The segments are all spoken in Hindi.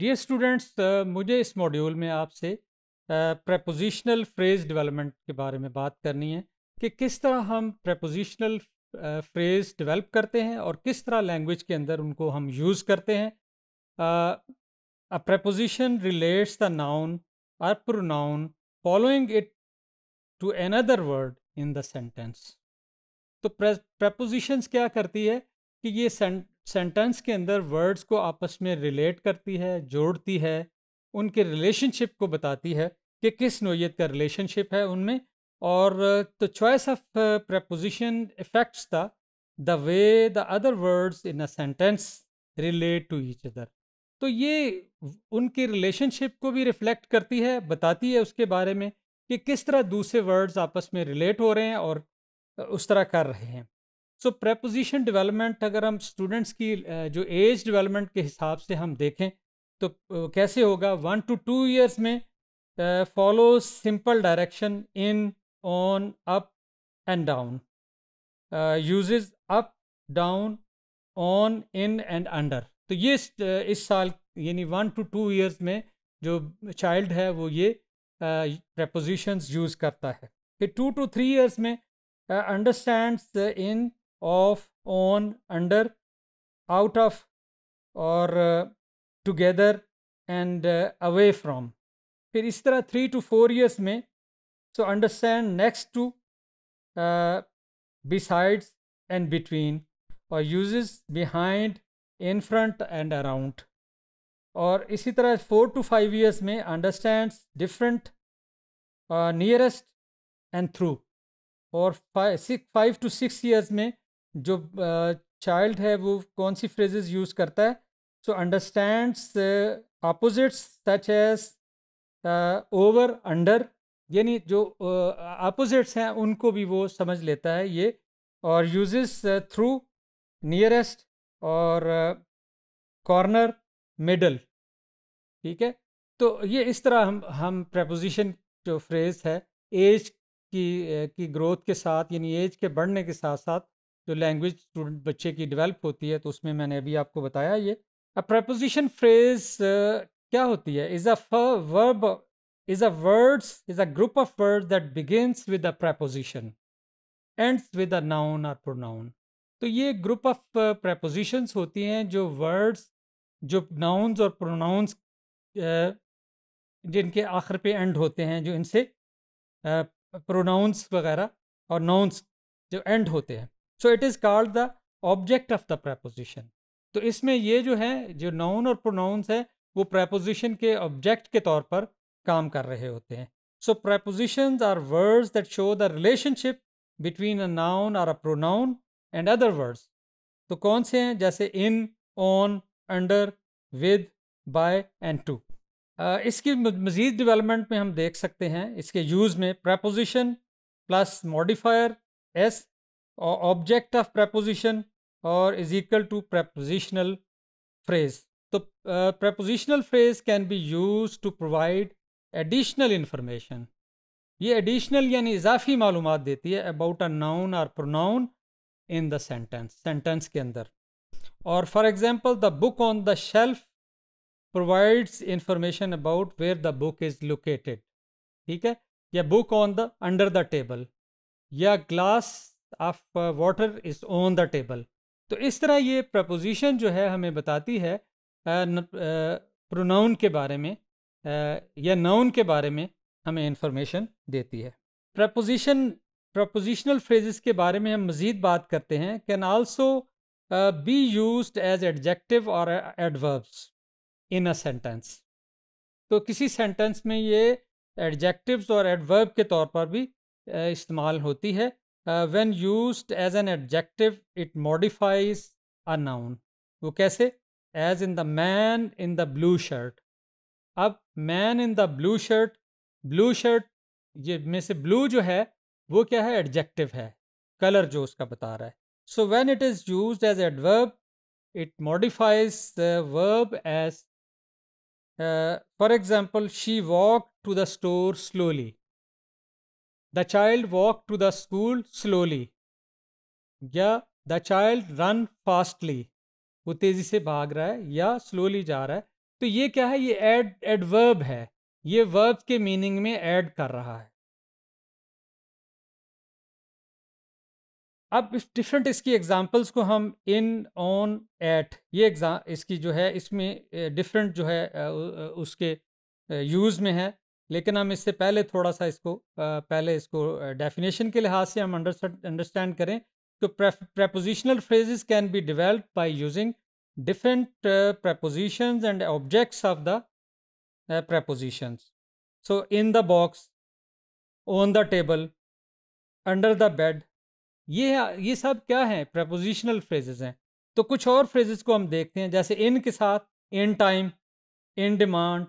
डियर स्टूडेंट्स uh, मुझे इस मॉड्यूल में आपसे प्रपोजिशनल फ्रेज डेवलपमेंट के बारे में बात करनी है कि किस तरह हम प्रपोजिशनल फ्रेज डेवलप करते हैं और किस तरह लैंग्वेज के अंदर उनको हम यूज़ करते हैं प्रपोजिशन रिलेट्स द नाउन और pronoun following it to another word in the sentence तो प्रपोजिशंस क्या करती है कि ये सेंटेंस के अंदर वर्ड्स को आपस में रिलेट करती है जोड़ती है उनके रिलेशनशिप को बताती है कि किस नोयत का रिलेशनशिप है उनमें और the choice of preposition affects the the way the other words in a sentence relate to each other तो ये उनके रिलेशनशिप को भी रिफ्लेक्ट करती है बताती है उसके बारे में कि किस तरह दूसरे वर्ड्स आपस में रिलेट हो रहे हैं और uh, उस तरह कर रहे हैं सो प्रपोजिशन डेवलपमेंट अगर हम स्टूडेंट्स की जो एज डेवलपमेंट के हिसाब से हम देखें तो कैसे होगा वन टू टू ईयर्स में follow simple direction in on up and down uses up down on in and under तो ये इस, इस साल यानी वन टू टू ईयर्स में जो चाइल्ड है वो ये प्रपोजिशंस यूज़ करता है फिर टू टू थ्री ईयर्स में understands in of on under out of और टुगेदर एंड अवे फ्रॉम फिर इस तरह थ्री टू फोर ईयर्स में so understand next to besides and between और uses behind in front and around और इसी तरह फोर टू फाइव ईयर्स में understand different nearest and through और फाइव टू सिक्स ईयर्स में जो चाइल्ड है वो कौन सी फ्रेजेस यूज़ करता है so understand opposites such as over under यानी जो अपोजिट्स uh, हैं उनको भी वो समझ लेता है ये और यूजेस थ्रू नियरेस्ट और कॉर्नर मिडल ठीक है तो ये इस तरह हम हम प्रपोजिशन जो फ्रेज़ है एज की की ग्रोथ के साथ यानी एज के बढ़ने के साथ साथ जो लैंग्वेज स्टूडेंट बच्चे की डेवलप होती है तो उसमें मैंने अभी आपको बताया ये अ प्रपोजिशन फ्रेज क्या होती है is a verb is a words is a group of word that begins with a preposition ends with a noun or pronoun तो ये ग्रुप ऑफ प्रपोजिशंस होती हैं जो वर्ड्स जो नाउन्स और प्रोनाउंस uh, जिनके आखिर पे एंड होते हैं जो इनसे प्रोनाउंस uh, वगैरह और नाउन्स जो एंड होते हैं so it is called the object of the preposition तो इसमें ये जो है जो नाउन और प्रोनाउंस है वो प्रपोजिशन के ऑब्जेक्ट के तौर पर काम कर रहे होते हैं so preposition are words that show the relationship between a noun और a pronoun and other words तो कौन से हैं जैसे in on under with by and to इसकी मज़ीद डिवेलपमेंट में हम देख सकते हैं इसके यूज़ में preposition plus modifiers object of preposition और is equal to prepositional phrase तो prepositional phrase can be use to provide additional information ये एडिशनल यानी इजाफी मालूम देती है अबाउट अ नाउन और pronoun in the sentence sentence के अंदर और for example the book on the shelf provides information about where the book is located ठीक है या book on the under the table या glass of water is on the table तो इस तरह ये प्रपोजिशन जो है हमें बताती है प्रोनाउन के बारे में या नाउन के बारे में हमें इंफॉर्मेशन देती है प्रपोजिशन प्रपोजिशनल फ्रेजेस के बारे में हम मज़ीद बात करते हैं can also be use as adjective और एडवर्ब्स इन अ सेंटेंस तो किसी सेंटेंस में ये एडजेक्टिव्स और एडवर्ब के तौर पर भी इस्तेमाल होती है uh, when used as an adjective it modifies a noun वो कैसे as in the man in the blue shirt अब man in the blue shirt blue shirt ये में से blue जो है वो क्या है adjective है color जो उसका बता रहा है so when it is used as adverb it modifies the verb as uh, for example she walked to the store slowly the child walk to the school slowly या द चाइल्ड रन फास्टली वो तेज़ी से भाग रहा है या स्लोली जा रहा है तो ये क्या है ये एड एडवर्ब है ये वर्ब के मीनिंग में ऐड कर रहा है अब इस डिफरेंट इसकी एग्जांपल्स को हम इन ऑन एट ये एग्जाम इसकी जो है इसमें डिफरेंट जो है उसके यूज़ में है लेकिन हम इससे पहले थोड़ा सा इसको पहले इसको डेफिनेशन के लिहाज से हम अंडरस्टैंड करें तो prepositional phrases can be develop by using different preposition and objects of the prepositions. So in the box on the table under the bed ये ये सब क्या हैं प्रपोजिशनल फ्रेजेज हैं तो कुछ और फ्रेजेस को हम देखते हैं जैसे इन के साथ in time in demand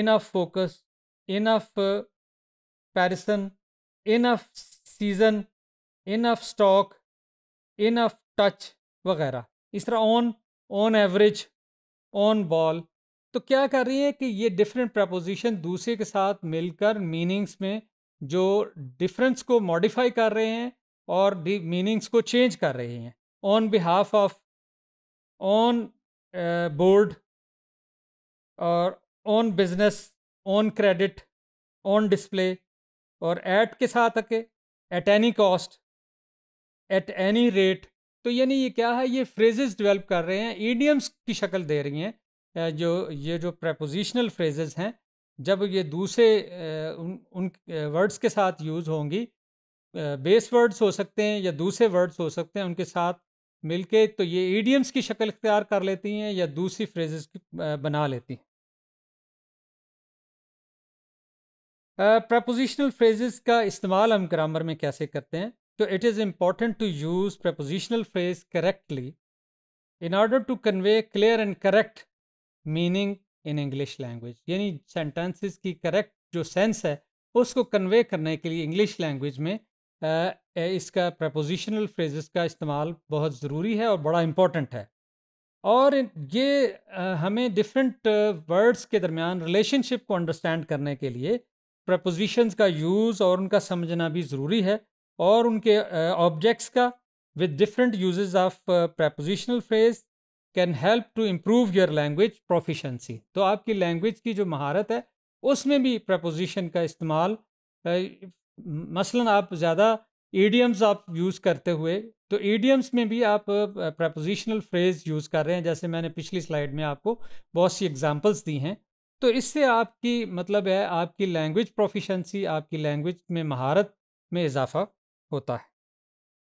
in of focus in comparison in of season in of stock in of touch वगैरह इस तरह on on average on ball तो क्या कर रही है कि ये डिफरेंट प्रपोजिशन दूसरे के साथ मिलकर मीनिंग्स में जो डिफरेंस को मॉडिफाई कर रहे हैं और डी मीनिंग्स को चेंज कर रहे हैं on behalf of on board और on business on credit on display और ऐट के साथ आके at any cost at any rate तो यानी ये क्या है ये फ्रेजेस डेवलप कर रहे हैं ईडियम्स की शक्ल दे रही हैं जो ये जो प्रपोजिशनल फ्रेजेस हैं जब ये दूसरे उन उन वर्ड्स के साथ यूज़ होंगी बेस वर्ड्स हो सकते हैं या दूसरे वर्ड्स हो सकते हैं उनके साथ मिलके तो ये ईडियम्स की शक्ल इख्तियार कर लेती हैं या दूसरी फ्रेजेस बना लेती हैं प्रपोजिशनल फ्रेजेस का इस्तेमाल हम ग्रामर में कैसे करते हैं तो it is important to use prepositional phrase correctly in order to convey clear and correct meaning in English language यानी सेंटेंसेस की करेक्ट जो सेंस है उसको कन्वे करने के लिए इंग्लिश लैंग्वेज में आ, इसका प्रपोजिशनल फ्रेजेस का इस्तेमाल बहुत ज़रूरी है और बड़ा इम्पॉर्टेंट है और ये आ, हमें डिफरेंट वर्ड्स के दरमियान रिलेशनशिप को अंडरस्टैंड करने के लिए प्रपोजिशन का यूज़ और उनका समझना भी ज़रूरी है और उनके ऑब्जेक्ट्स uh, का with different use of prepositional phrase can help to improve your language proficiency तो आपकी लैंग्वेज की जो महारत है उसमें भी प्रपोजिशन का इस्तेमाल मसलन आप ज़्यादा ईडियम्स आप यूज़ करते हुए तो ईडियम्स में भी आप प्रपोजिशनल फ्रेज यूज़ कर रहे हैं जैसे मैंने पिछली स्लाइड में आपको बहुत सी एग्जांपल्स दी हैं तो इससे आपकी मतलब है आपकी लैंग्वेज प्रोफिशंसी आपकी लैंग्वेज में महारत में इजाफा होता है